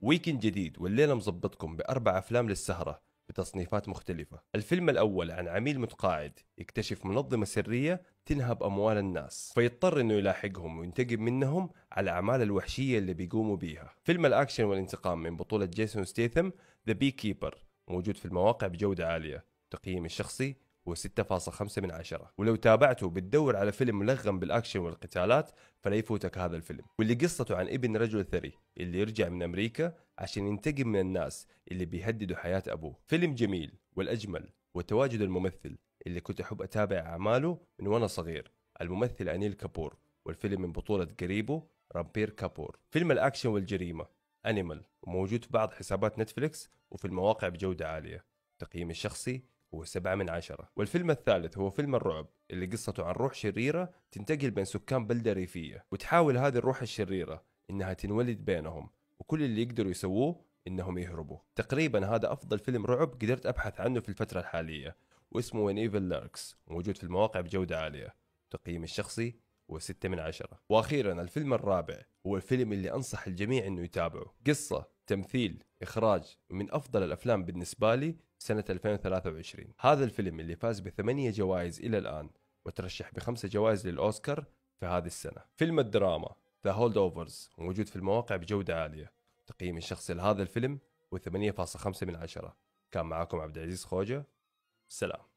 ويكند جديد والليلة مظبطكم بأربع أفلام للسهرة بتصنيفات مختلفة الفيلم الأول عن عميل متقاعد يكتشف منظمة سرية تنهب أموال الناس فيضطر أنه يلاحقهم وينتقم منهم على الأعمال الوحشية اللي بيقوموا بيها فيلم الأكشن والانتقام من بطولة جيسون ستيثم ذا بي كيبر موجود في المواقع بجودة عالية تقييم الشخصي و6.5 من عشرة ولو تابعته بتدور على فيلم ملغم بالأكشن والقتالات فلا يفوتك هذا الفيلم واللي قصته عن ابن رجل ثري اللي يرجع من أمريكا عشان ينتقم من الناس اللي بيهددوا حياة أبوه فيلم جميل والأجمل وتواجد الممثل اللي كنت أحب أتابع أعماله من وأنا صغير الممثل أنيل كابور والفيلم من بطولة قريبه رامبير كابور فيلم الأكشن والجريمة أنيمال وموجود في بعض حسابات نتفليكس وفي المواقع بجودة عالية تقييمي الشخصي هو سبعة من عشرة والفيلم الثالث هو فيلم الرعب اللي قصته عن روح شريرة تنتقل بين سكان بلدة ريفية وتحاول هذه الروح الشريرة إنها تنولد بينهم وكل اللي يقدروا يسووه إنهم يهربوا تقريبا هذا أفضل فيلم رعب قدرت أبحث عنه في الفترة الحالية واسمه وين Evil Lurks موجود في المواقع بجودة عالية تقييم الشخصي هو ستة من عشرة وأخيرا الفيلم الرابع هو الفيلم اللي أنصح الجميع أنه يتابعه قصة تمثيل إخراج من أفضل الأفلام بالنسبة لي سنة 2023 هذا الفيلم اللي فاز بثمانية جوائز إلى الآن وترشح بخمسة جوائز للأوسكار في هذه السنة فيلم الدراما ذا هولد اوفرز موجود في المواقع بجودة عالية تقييم الشخصي لهذا الفيلم و8.5 من عشرة كان معاكم عبد العزيز خوجة سلام